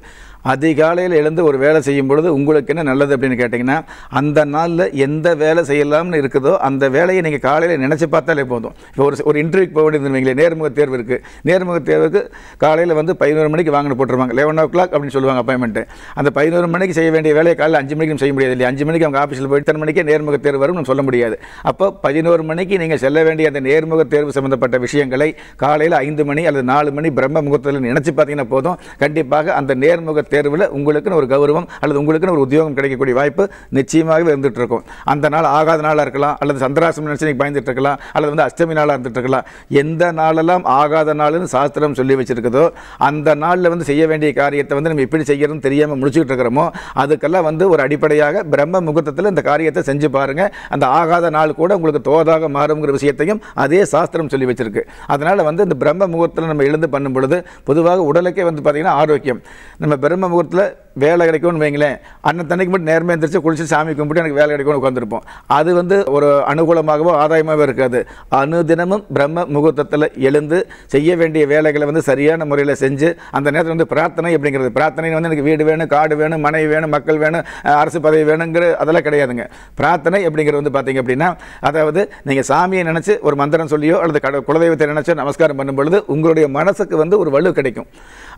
அதிகாலையில் எழுந்து ஒரு வேலை செய்யும் பொழுது உங்களுக்கு என்ன நல்லது அப்படின்னு கேட்டிங்கன்னா அந்த நாளில் எந்த வேலை செய்யலாம்னு இருக்குதோ அந்த வேலையை நீங்கள் காலையில் நினச்சி பார்த்தாலே போதும் இப்போ ஒரு ஒரு இன்டர்வியூக்கு போக வேண்டியது நேர்முக தேர்வு இருக்குது நேர்முக தேர்வுக்கு காலையில் வந்து பதினோரு மணிக்கு வாங்கின போட்டுருவாங்க லெவன் ஓ கிளாக் அப்படின்னு சொல்லுவாங்க அப்பாயின்மெண்ட்டு அந்த பதினோரு மணிக்கு செய்ய வேண்டிய வேலையை காலையில் அஞ்சு மணிக்கு செய்ய முடியாது இல்லையா அஞ்சு மணிக்கு அவங்க ஆஃபீஸில் போய் இத்தனை மணிக்கே நேர்முக தேர்வு வரும்னு சொல்ல முடியாது அப்போ பதினோரு மணிக்கு நீங்கள் செல்ல வேண்டிய அந்த நேர்முக நேர்முக தேர்வு சம்பந்தப்பட்ட விஷயங்களை காலையில் ஐந்து மணி அல்லது நாலு மணி பிரம்ம முகூர்த்தத்தில் நினைச்சு பார்த்தீங்கன்னா போதும் கண்டிப்பாக அந்த நேர்முக தேர்வில் உங்களுக்குன்னு ஒரு கௌரவம் அல்லது உங்களுக்குன்னு ஒரு உத்தியோகம் கிடைக்கக்கூடிய வாய்ப்பு நிச்சயமாகவே இருந்துட்டு இருக்கும் அந்த நாள் ஆகாத நாளாக இருக்கலாம் அல்லது சந்திராசம் நினைச்சு நீங்கள் பயந்துட்டு இருக்கலாம் அல்லது வந்து அஷ்டமி நாளாக இருந்துட்டு இருக்கலாம் எந்த நாளெல்லாம் ஆகாத நாள்னு சாஸ்திரம் சொல்லி வச்சிருக்குதோ அந்த நாளில் வந்து செய்ய வேண்டிய காரியத்தை வந்து நம்ம எப்படி செய்யறோம் தெரியாமல் முடிச்சுக்கிட்டு இருக்கிறோமோ அதுக்கெல்லாம் வந்து ஒரு அடிப்படையாக பிரம்ம முகூர்த்தத்தில் இந்த காரியத்தை செஞ்சு பாருங்கள் அந்த ஆகாத நாள் கூட உங்களுக்கு தோதாக மாறுங்கிற விஷயத்தையும் அதே அதையே சாஸ்திரம் சொல்லி வச்சிருக்கு அதனால் வந்து இந்த பிரம்ம முகூர்த்தத்தில் நம்ம எழுந்து பண்ணும் பொழுது பொதுவாக உடலுக்கே வந்து பார்த்திங்கன்னா ஆரோக்கியம் நம்ம பிரம்ம முகூர்த்தத்தில் வேலை கிடைக்கும்னு வைங்களேன் அன்னத்தன்னைக்கு மட்டும் நேர்மையாக எந்திரிச்சு குளிச்சு சாமி கும்பிட்டு எனக்கு வேலை கிடைக்கும்னு உட்காந்துருப்போம் அது வந்து ஒரு அனுகூலமாகவோ ஆதாயமாகவோ இருக்காது அனுதினமும் பிரம்ம முகூர்த்தத்தில் எழுந்து செய்ய வேண்டிய வேலைகளை வந்து சரியான முறையில் செஞ்சு அந்த நேரத்தில் வந்து பிரார்த்தனை அப்படிங்கிறது பிரார்த்தனை வந்து எனக்கு வீடு வேணும் காடு வேணும் மனைவி வேணும் மக்கள் வேணும் அரசு பதவி வேணுங்கிற அதெல்லாம் கிடையாதுங்க பிரார்த்தனை அப்படிங்கிறது வந்து பார்த்தீங்க அப்படின்னா அதாவது நீங்கள் சாமியை நினச்சி ஒரு மந்திரம் சொல்லியோ அல்லது கட குலதெய்வத்தை நினச்சோ நமஸ்காரம் பண்ணும் பொழுது உங்களுடைய மனசுக்கு வந்து ஒரு வலு கிடைக்கும்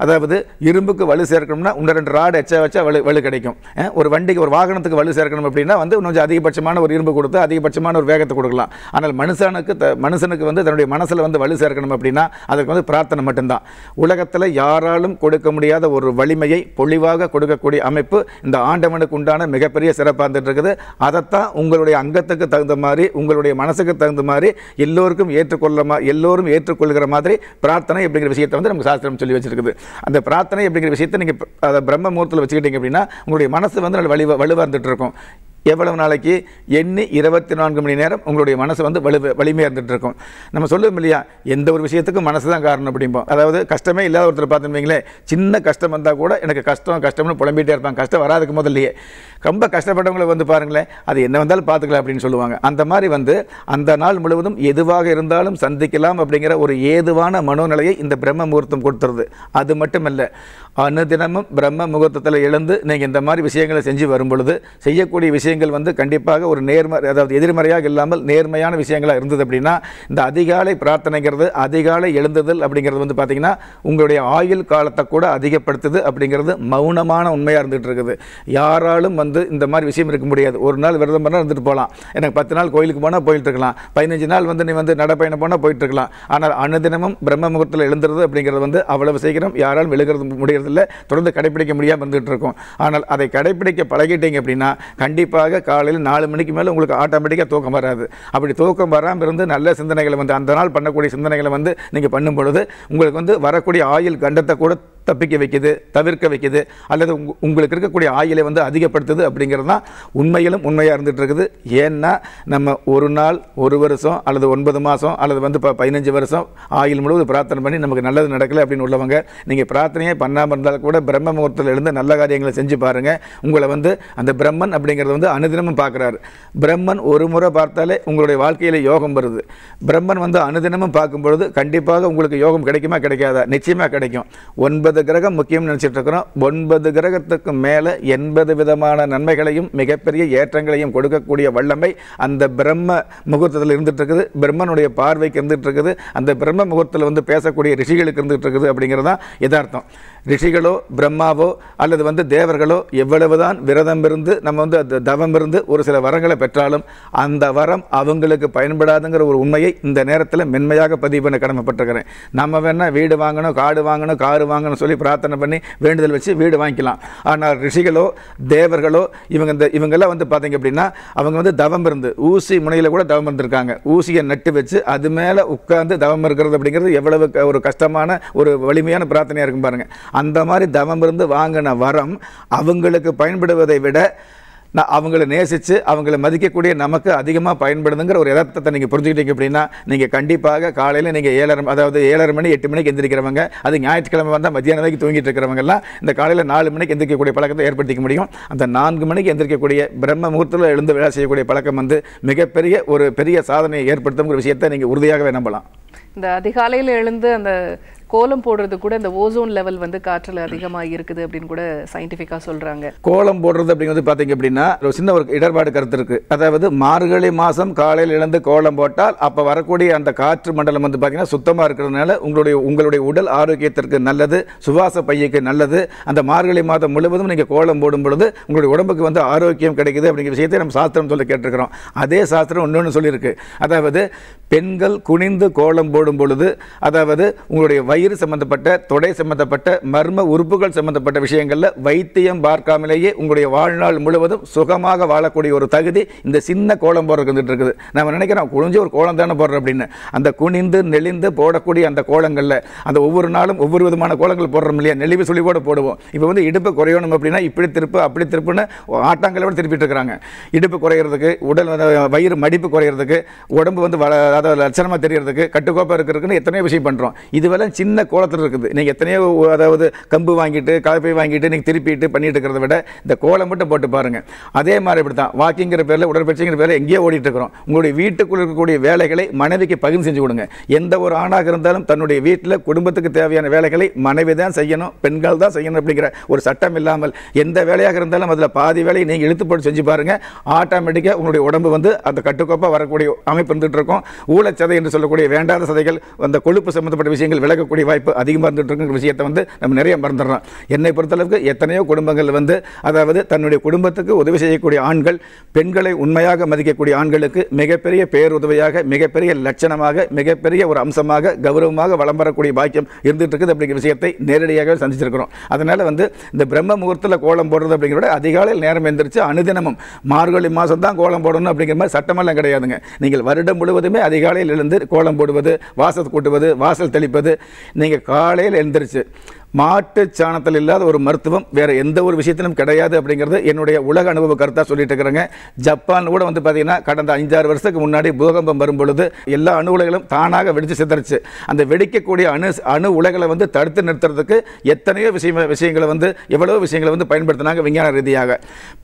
அதாவது இரும்புக்கு வலு சேர்க்கணும்னா ஒன்று ரெண்டு ராடு வச்ச வச்சா வலு வலு கிடைக்கும் ஒரு வண்டிக்கு ஒரு வாகனத்துக்கு வலு சேர்க்கணும் அப்படின்னா வந்து கொஞ்சம் அதிகபட்சமான ஒரு இரும்பு கொடுத்து அதிகபட்சமான ஒரு வேகத்தை கொடுக்கலாம் ஆனால் மனுஷனுக்கு த மனுஷனுக்கு வந்து தன்னுடைய மனசில் வந்து வலு சேர்க்கணும் அப்படின்னா அதுக்கு வந்து பிரார்த்தனை மட்டும்தான் உலகத்தில் யாராலும் கொடுக்க முடியாத ஒரு வலிமையை பொழிவாக கொடுக்கக்கூடிய அமைப்பு இந்த ஆண்டவனுக்கு உண்டான மிகப்பெரிய சிறப்பாக இருந்துட்டு இருக்குது அதைத்தான் உங்களுடைய அங்கத்துக்கு தகுந்த மாதிரி உங்களுடைய மனசுக்கு தகுந்த மாதிரி எல்லோருக்கும் ஏற்றுக்கொள்ள மா எல்லோரும் ஏற்றுக்கொள்கிற மாதிரி பிரார்த்தனை அப்படிங்கிற விஷயத்தை வந்து நமக்கு சாஸ்திரம் சொல்லி வச்சிருக்குது அந்த பிரார்த்தனை அப்படிங்கிற விஷயத்தை நீங்கள் அதை பிரம்ம கவனத்தில் வச்சுக்கிட்டிங்க அப்படின்னா உங்களுடைய மனசு வந்து நல்ல வலி வலுவாக இருக்கும் எவ்வளவு நாளைக்கு எண்ணி இருபத்தி நான்கு மணி நேரம் உங்களுடைய மனசு வந்து வலு வலிமையாக இருந்துகிட்டு இருக்கும் நம்ம சொல்லுவோம் இல்லையா எந்த ஒரு விஷயத்துக்கும் மனசு தான் காரணம் அப்படிம்போம் அதாவது கஷ்டமே இல்லாத ஒருத்தர் பார்த்துருவீங்களே சின்ன கஷ்டம் வந்தால் கூட எனக்கு கஷ்டம் கஷ்டம்னு புலம்பிகிட்டே இருப்பாங்க கஷ்டம் வராதுக்கு முதல்லையே ரொம்ப கஷ்டப்பட்டவங்களை வந்து பாருங்களேன் அது என்ன வந்தாலும் பார்த்துக்கலாம் அப்படின்னு சொல்லுவாங்க அந்த மாதிரி வந்து அந்த நாள் முழுவதும் எதுவாக இருந்தாலும் சந்திக்கலாம் அப்படிங்கிற ஒரு ஏதுவான மனோநிலையை இந்த பிரம்ம முகூர்த்தம் கொடுத்துருது அது மட்டும் இல்லை அனுதினமும் பிரம்ம முகூர்த்தத்தில் எழுந்து நீங்கள் இந்த மாதிரி விஷயங்களை செஞ்சு வரும் பொழுது செய்யக்கூடிய விஷயங்கள் வந்து கண்டிப்பாக ஒரு நேர்மறை அதாவது எதிர்மறையாக இல்லாமல் நேர்மையான விஷயங்களாக இருந்தது அப்படின்னா இந்த அதிகாலை பிரார்த்தனைங்கிறது அதிகாலை எழுந்துதல் அப்படிங்கிறது வந்து பார்த்திங்கன்னா உங்களுடைய ஆயுள் காலத்தை கூட அதிகப்படுத்துது அப்படிங்கிறது மௌனமான உண்மையாக இருந்துகிட்டு இருக்குது யாராலும் வந்து இந்த மாதிரி விஷயம் இருக்க முடியாது ஒரு நாள் விரதம் பண்ணால் இருந்துட்டு போகலாம் எனக்கு பத்து நாள் கோயிலுக்கு போனால் போயிட்டு இருக்கலாம் பதினஞ்சு நாள் வந்து நீ வந்து நடப்பயணம் போனால் போயிட்டு இருக்கலாம் ஆனால் அனுதினமும் பிரம்ம முகூர்த்தத்தில் எழுந்துருது அப்படிங்கிறது வந்து அவ்வளவு சீக்கிரம் யாராலும் எழுகிறது முடியும் இல்லை தொடர்ந்து கடைப்பிடிக்க முடியாமல் வந்துகிட்டு இருக்கும் ஆனால் அதை கடைப்பிடிக்க பழகிட்டீங்க அப்படின்னா கண்டிப்பாக காலையில் நாலு மணிக்கு மேலே உங்களுக்கு ஆட்டோமேட்டிக்காக தூக்கம் வராது அப்படி தூக்கம் வராமல் இருந்து நல்ல சிந்தனைகளை வந்து அந்த நாள் பண்ணக்கூடிய சிந்தனைகளை வந்து நீங்கள் பண்ணும் பொழுது உங்களுக்கு வந்து வரக்கூடிய ஆயுள் கண்டத்தை கூட தப்பிக்க வைக்கிது தவிர்க்க வைக்கிது அல்லது உங் உங்களுக்கு இருக்கக்கூடிய ஆயிலை வந்து அதிகப்படுத்துது அப்படிங்கிறது தான் உண்மையிலும் உண்மையாக இருந்துகிட்டு இருக்குது ஏன்னா நம்ம ஒரு நாள் ஒரு வருஷம் அல்லது ஒன்பது மாதம் அல்லது வந்து இப்போ பதினஞ்சு வருஷம் ஆயில் முழுவதும் பிரார்த்தனை பண்ணி நமக்கு நல்லது நடக்கலை அப்படின்னு உள்ளவங்க நீங்கள் பிரார்த்தனையே பண்ணாமல் இருந்தால் கூட பிரம்ம முகூர்த்தத்தில் இருந்து நல்ல காரியங்களை செஞ்சு பாருங்கள் உங்களை வந்து அந்த பிரம்மன் அப்படிங்கிறது வந்து அனுதினமும் பார்க்குறாரு பிரம்மன் ஒரு முறை பார்த்தாலே உங்களுடைய வாழ்க்கையில் யோகம் வருது பிரம்மன் வந்து அனுதினமும் பார்க்கும்பொழுது கண்டிப்பாக உங்களுக்கு யோகம் கிடைக்குமா கிடைக்காதா நிச்சயமாக கிடைக்கும் ஒன்பது ஒன்பது கிரகம் முக்கியம் நினைச்சிட்டு இருக்கிறோம் ஒன்பது கிரகத்துக்கு மேலே எண்பது விதமான நன்மைகளையும் மிகப்பெரிய ஏற்றங்களையும் கொடுக்கக்கூடிய வல்லமை அந்த பிரம்ம முகூர்த்தத்தில் இருந்துட்டு இருக்குது பிரம்மனுடைய பார்வைக்கு இருந்துட்டு இருக்குது அந்த பிரம்ம முகூர்த்தத்தில் வந்து பேசக்கூடிய ரிஷிகளுக்கு இருந்துட்டு இருக்குது அப்படிங்கிறது தான் யதார்த்தம் ரிஷிகளோ பிரம்மாவோ அல்லது வந்து தேவர்களோ எவ்வளவுதான் விரதம் இருந்து நம்ம வந்து அந்த தவம் இருந்து ஒரு சில வரங்களை பெற்றாலும் அந்த வரம் அவங்களுக்கு பயன்படாதுங்கிற ஒரு உண்மையை இந்த நேரத்தில் மென்மையாக பதிவு பண்ண கடமைப்பட்டிருக்கிறேன் நம்ம வேணால் வீடு வாங்கணும் காடு வாங்கணும் காரு வாங்கணும் சொல்லி பிரார்த்தனை பண்ணி வேண்டுதல் வச்சு வீடு வாங்கிக்கலாம் ஆனால் ரிஷிகளோ தேவர்களோ இவங்க இந்த இவங்கெல்லாம் வந்து பார்த்தீங்க அப்படின்னா அவங்க வந்து தவம் இருந்து ஊசி முனையில் கூட தவம் இருந்திருக்காங்க ஊசியை நட்டு வச்சு அது மேலே உட்காந்து தவம் இருக்கிறது அப்படிங்கிறது எவ்வளவு ஒரு கஷ்டமான ஒரு வலிமையான பிரார்த்தனையாக இருக்கும் பாருங்கள் அந்த மாதிரி தவம் இருந்து வாங்கின வரம் அவங்களுக்கு பயன்படுவதை விட நான் அவங்கள நேசித்து அவங்கள மதிக்கக்கூடிய நமக்கு அதிகமாக பயன்படுதுங்கிற ஒரு யதார்த்தத்தை நீங்கள் புரிஞ்சுக்கிட்டீங்க அப்படின்னா நீங்கள் கண்டிப்பாக காலையில் நீங்கள் ஏழரை அதாவது ஏழரை மணி எட்டு மணிக்கு எந்திரிக்கிறவங்க அது ஞாயிற்றுக்கிழமை வந்தால் மத்தியானம் வரைக்கும் தூங்கிட்டு இருக்கிறவங்கலாம் இந்த காலையில் நாலு மணிக்கு எந்திரிக்கக்கூடிய பழக்கத்தை ஏற்படுத்திக்க முடியும் அந்த நான்கு மணிக்கு எந்திரிக்கக்கூடிய பிரம்ம முகூர்த்தத்தில் எழுந்து வேலை செய்யக்கூடிய பழக்கம் வந்து மிகப்பெரிய ஒரு பெரிய சாதனையை ஏற்படுத்தும் ஒரு விஷயத்தை நீங்கள் உறுதியாகவே நம்பலாம் இந்த அதிகாலையில் எழுந்து அந்த கோலம் போடுறது கூட இந்த ஓசோன் லெவல் வந்து காற்றில் அதிகமாக இருக்குது அப்படின்னு கூட சயின்டிஃபிக்காக சொல்கிறாங்க கோலம் போடுறது அப்படிங்கிறது பார்த்தீங்க அப்படின்னா ஒரு சின்ன ஒரு இடர்பாடு கருத்து இருக்கு அதாவது மார்கழி மாதம் காலையில் இழந்து கோலம் போட்டால் அப்போ வரக்கூடிய அந்த காற்று மண்டலம் வந்து பார்த்தீங்கன்னா சுத்தமாக இருக்கிறதுனால உங்களுடைய உங்களுடைய உடல் ஆரோக்கியத்திற்கு நல்லது சுவாச பையக்கு நல்லது அந்த மார்கழி மாதம் முழுவதும் நீங்கள் கோலம் போடும் பொழுது உங்களுடைய உடம்புக்கு வந்து ஆரோக்கியம் கிடைக்குது அப்படிங்கிற விஷயத்தை நம்ம சாஸ்திரம் சொல்ல கேட்டிருக்கிறோம் அதே சாஸ்திரம் இன்னொன்று சொல்லியிருக்கு அதாவது பெண்கள் குனிந்து கோலம் போடும் பொழுது அதாவது உங்களுடைய வய வயிறு சம்பந்தப்பட்ட தொடை சம்பந்தப்பட்ட மர்ம உறுப்புகள் சம்பந்தப்பட்ட விஷயங்களில் வைத்தியம் பார்க்காமலேயே உங்களுடைய வாழ்நாள் முழுவதும் சுகமாக வாழக்கூடிய ஒரு தகுதி இந்த சின்ன கோலம் போடுறதுக்கு வந்துட்டு இருக்குது நம்ம நினைக்கிறோம் குழிஞ்சு ஒரு கோலம் தானே போடுறோம் அப்படின்னு அந்த குனிந்து நெளிந்து போடக்கூடிய அந்த கோலங்களில் அந்த ஒவ்வொரு நாளும் ஒவ்வொரு விதமான கோலங்கள் போடுறோம் இல்லையா நெளிவு சுழிவோடு போடுவோம் இப்போ வந்து இடுப்பு குறையணும் அப்படின்னா இப்படி திருப்பு அப்படி திருப்புன்னு விட திருப்பிட்டு இருக்கிறாங்க இடுப்பு குறையிறதுக்கு உடல் வயிறு மடிப்பு குறையிறதுக்கு உடம்பு வந்து வள அதாவது லட்சணமாக தெரியறதுக்கு கட்டுக்கோப்பாக இருக்கிறதுக்குன்னு எத்தனையோ விஷயம் பண்ணுறோம் இதுவெல்லாம் சின்ன சின்ன கோலத்தில் இருக்குது நீங்கள் எத்தனையோ அதாவது கம்பு வாங்கிட்டு கலப்பை வாங்கிட்டு நீங்கள் திருப்பிட்டு பண்ணிட்டு இருக்கிறத விட இந்த கோலம் மட்டும் போட்டு பாருங்கள் அதே மாதிரி இப்படி தான் வாக்கிங்கிற பேரில் உடற்பயிற்சிங்கிற பேரில் எங்கேயோ ஓடிட்டு இருக்கிறோம் உங்களுடைய வீட்டுக்குள்ள இருக்கக்கூடிய வேலைகளை மனைவிக்கு பகிர்ந்து செஞ்சு கொடுங்க எந்த ஒரு ஆணாக இருந்தாலும் தன்னுடைய வீட்டில் குடும்பத்துக்கு தேவையான வேலைகளை மனைவி தான் செய்யணும் பெண்கள் தான் செய்யணும் அப்படிங்கிற ஒரு சட்டம் இல்லாமல் எந்த வேலையாக இருந்தாலும் அதில் பாதி வேலையை நீங்கள் இழுத்து போட்டு செஞ்சு பாருங்கள் ஆட்டோமேட்டிக்காக உங்களுடைய உடம்பு வந்து அந்த கட்டுக்கோப்பாக வரக்கூடிய அமைப்பு இருந்துகிட்டு இருக்கும் ஊழச்சதை என்று சொல்லக்கூடிய வேண்டாத சதைகள் அந்த கொழுப்பு சம்மந்தப்பட்ட விஷயங்கள் விலக வரக்கூடிய வாய்ப்பு அதிகமாக இருந்துகிட்ருக்குங்கிற விஷயத்தை வந்து நம்ம நிறைய மறந்துடுறோம் என்னை பொறுத்தளவுக்கு எத்தனையோ குடும்பங்கள் வந்து அதாவது தன்னுடைய குடும்பத்துக்கு உதவி செய்யக்கூடிய ஆண்கள் பெண்களை உண்மையாக மதிக்கக்கூடிய ஆண்களுக்கு மிகப்பெரிய பேருதவியாக மிகப்பெரிய லட்சணமாக மிகப்பெரிய ஒரு அம்சமாக கௌரவமாக வளம் வரக்கூடிய பாக்கியம் இருந்துகிட்டு இருக்குது அப்படிங்கிற விஷயத்தை நேரடியாகவே சந்திச்சிருக்கிறோம் அதனால் வந்து இந்த பிரம்ம முகூர்த்தத்தில் கோலம் போடுறது அப்படிங்கிறத அதிகாலையில் நேரம் எந்திரிச்சு அனுதினமும் மார்கழி மாதம் தான் கோலம் போடணும் அப்படிங்கிற மாதிரி சட்டமெல்லாம் கிடையாதுங்க நீங்கள் வருடம் முழுவதுமே அதிகாலையில் எழுந்து கோலம் போடுவது வாசல் கூட்டுவது வாசல் தெளிப்பது நீங்கள் காலையில் எழுந்திரிச்சு மாட்டு சாணத்தில் இல்லாத ஒரு மருத்துவம் வேறு எந்த ஒரு விஷயத்திலும் கிடையாது அப்படிங்கிறது என்னுடைய உலக அனுபவ கருத்தாக சொல்லிட்டு இருக்கிறேங்க ஜப்பான் கூட வந்து பார்த்தீங்கன்னா கடந்த அஞ்சாறு வருஷத்துக்கு முன்னாடி பூகம்பம் வரும்பொழுது எல்லா அணு உலைகளும் தானாக வெடித்து சிதறிச்சு அந்த வெடிக்கக்கூடிய அணு அணு உலைகளை வந்து தடுத்து நிறுத்துறதுக்கு எத்தனையோ விஷய விஷயங்களை வந்து எவ்வளோ விஷயங்களை வந்து பயன்படுத்தினாங்க விஞ்ஞான ரீதியாக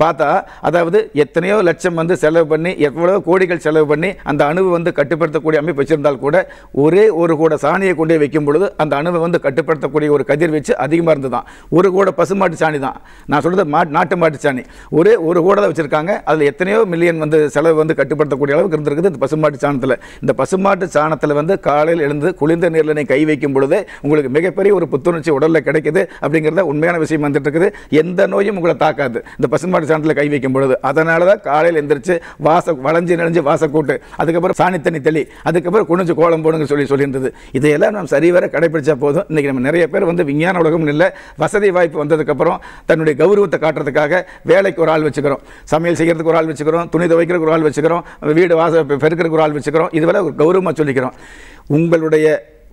பார்த்தா அதாவது எத்தனையோ லட்சம் வந்து செலவு பண்ணி எவ்வளோ கோடிகள் செலவு பண்ணி அந்த அணுவை வந்து கட்டுப்படுத்தக்கூடிய அமைப்பு வச்சிருந்தால் கூட ஒரே ஒரு கூட சாணியை கொண்டே வைக்கும் பொழுது அந்த அணுவை வந்து கட்டுப்படுத்தக்கூடிய ஒரு கதிர்வு வச்சு அதிகமாக இருந்து தான் ஒரு கூட பசுமாட்டு சாணி தான் நான் சொல்கிறது மா நாட்டு மாட்டு சாணி ஒரே ஒரு கூட தான் வச்சுருக்காங்க அதில் எத்தனையோ மில்லியன் வந்து செலவு வந்து கட்டுப்படுத்தக்கூடிய அளவுக்கு இருந்திருக்குது இந்த பசுமாட்டு சாணத்தில் இந்த பசுமாட்டு சாணத்தில் வந்து காலையில் எழுந்து குளிர்ந்த நீரில் நீ கை வைக்கும் பொழுது உங்களுக்கு மிகப்பெரிய ஒரு புத்துணர்ச்சி உடலில் கிடைக்குது அப்படிங்கிறத உண்மையான விஷயம் வந்துட்டு இருக்குது எந்த நோயும் உங்களை தாக்காது இந்த பசுமாட்டு சாணத்தில் கை வைக்கும் பொழுது அதனால தான் காலையில் எழுந்திரிச்சு வாச வளைஞ்சு நெளிஞ்சு வாசக்கூட்டு அதுக்கப்புறம் சாணி தண்ணி தெளி அதுக்கப்புறம் குனிஞ்சு கோலம் போடுங்க சொல்லி சொல்லியிருந்தது இதையெல்லாம் நம்ம சரிவர கடைபிடிச்சா போதும் இன்றைக்கி நம்ம நிறைய பேர் வந்து விஞ்ஞான வறுமையான உலகம்னு இல்லை வசதி வாய்ப்பு வந்ததுக்கப்புறம் தன்னுடைய கௌரவத்தை காட்டுறதுக்காக வேலைக்கு ஒரு ஆள் வச்சுக்கிறோம் சமையல் செய்கிறதுக்கு ஒரு ஆள் வச்சுக்கிறோம் துணி துவைக்கிறதுக்கு ஒரு ஆள் வச்சுக்கிறோம் வீடு வாச பெருக்கிறதுக்கு ஒரு ஆள் வச்சுக்கிறோம் இதுவரை கௌரவமாக சொல்லிக்கிறோம் உங்களுடைய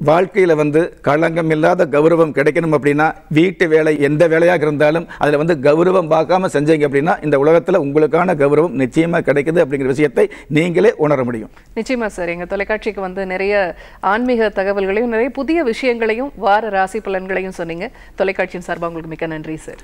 வாழ்க்கையில் வந்து களங்கம் இல்லாத கௌரவம் கிடைக்கணும் அப்படின்னா வீட்டு வேலை எந்த வேலையாக இருந்தாலும் அதில் வந்து கௌரவம் பார்க்காம செஞ்சீங்க அப்படின்னா இந்த உலகத்தில் உங்களுக்கான கௌரவம் நிச்சயமாக கிடைக்குது அப்படிங்கிற விஷயத்தை நீங்களே உணர முடியும் நிச்சயமாக சார் எங்கள் தொலைக்காட்சிக்கு வந்து நிறைய ஆன்மீக தகவல்களையும் நிறைய புதிய விஷயங்களையும் வார ராசி பலன்களையும் சொன்னீங்க தொலைக்காட்சியின் சார்பாக உங்களுக்கு மிக்க நன்றி சார்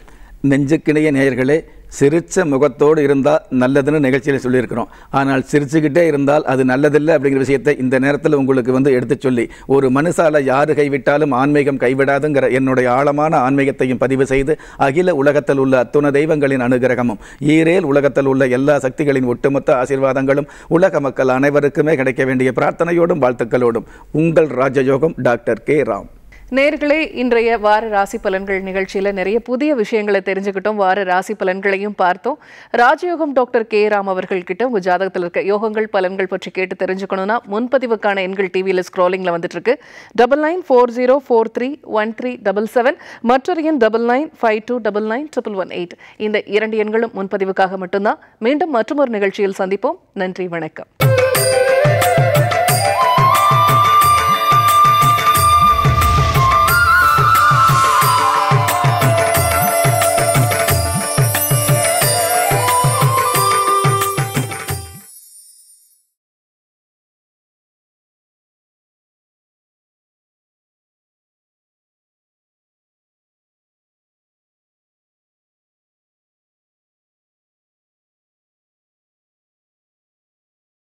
நெஞ்சுக்கிணைய நேயர்களே சிரித்த முகத்தோடு இருந்தால் நல்லதுன்னு நிகழ்ச்சியில் சொல்லியிருக்கிறோம் ஆனால் சிரிச்சுக்கிட்டே இருந்தால் அது நல்லதில்லை அப்படிங்கிற விஷயத்தை இந்த நேரத்தில் உங்களுக்கு வந்து எடுத்து சொல்லி ஒரு மனுஷால் யார் கைவிட்டாலும் ஆன்மீகம் கைவிடாதுங்கிற என்னுடைய ஆழமான ஆன்மீகத்தையும் பதிவு செய்து அகில உலகத்தில் உள்ள அத்துண தெய்வங்களின் அனுகிரகமும் ஈரேல் உலகத்தில் உள்ள எல்லா சக்திகளின் ஒட்டுமொத்த ஆசீர்வாதங்களும் உலக மக்கள் அனைவருக்குமே கிடைக்க வேண்டிய பிரார்த்தனையோடும் வாழ்த்துக்களோடும் உங்கள் ராஜயோகம் டாக்டர் கே ராம் நேர்களே இன்றைய வார ராசி பலன்கள் நிகழ்ச்சியில் நிறைய புதிய விஷயங்களை தெரிஞ்சுக்கிட்டோம் வார ராசி பலன்களையும் பார்த்தோம் ராஜயோகம் டாக்டர் கே ராம் அவர்கள்கிட்ட உங்கள் ஜாதகத்தில் இருக்க யோகங்கள் பலன்கள் பற்றி கேட்டு தெரிஞ்சுக்கணும்னா முன்பதிவுக்கான எண்கள் டிவியில் ஸ்க்ரோலிங்கில் வந்துட்டுருக்கு double nine four zero four three one three double seven மற்றொரு எண் double nine five two double nine triple one eight இந்த இரண்டு எண்களும் முன்பதிவுக்காக மட்டும்தான் மீண்டும் மற்றொரு நிகழ்ச்சியில் சந்திப்போம் நன்றி வணக்கம்